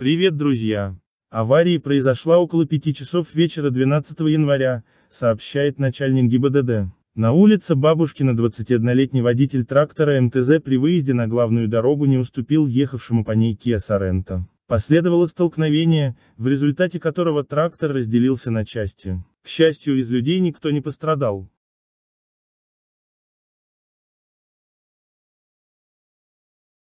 Привет, друзья! Авария произошла около 5 часов вечера 12 января, сообщает начальник ГИБДД. На улице Бабушкина 21-летний водитель трактора МТЗ при выезде на главную дорогу не уступил ехавшему по ней Kia Sorento. Последовало столкновение, в результате которого трактор разделился на части. К счастью, из людей никто не пострадал.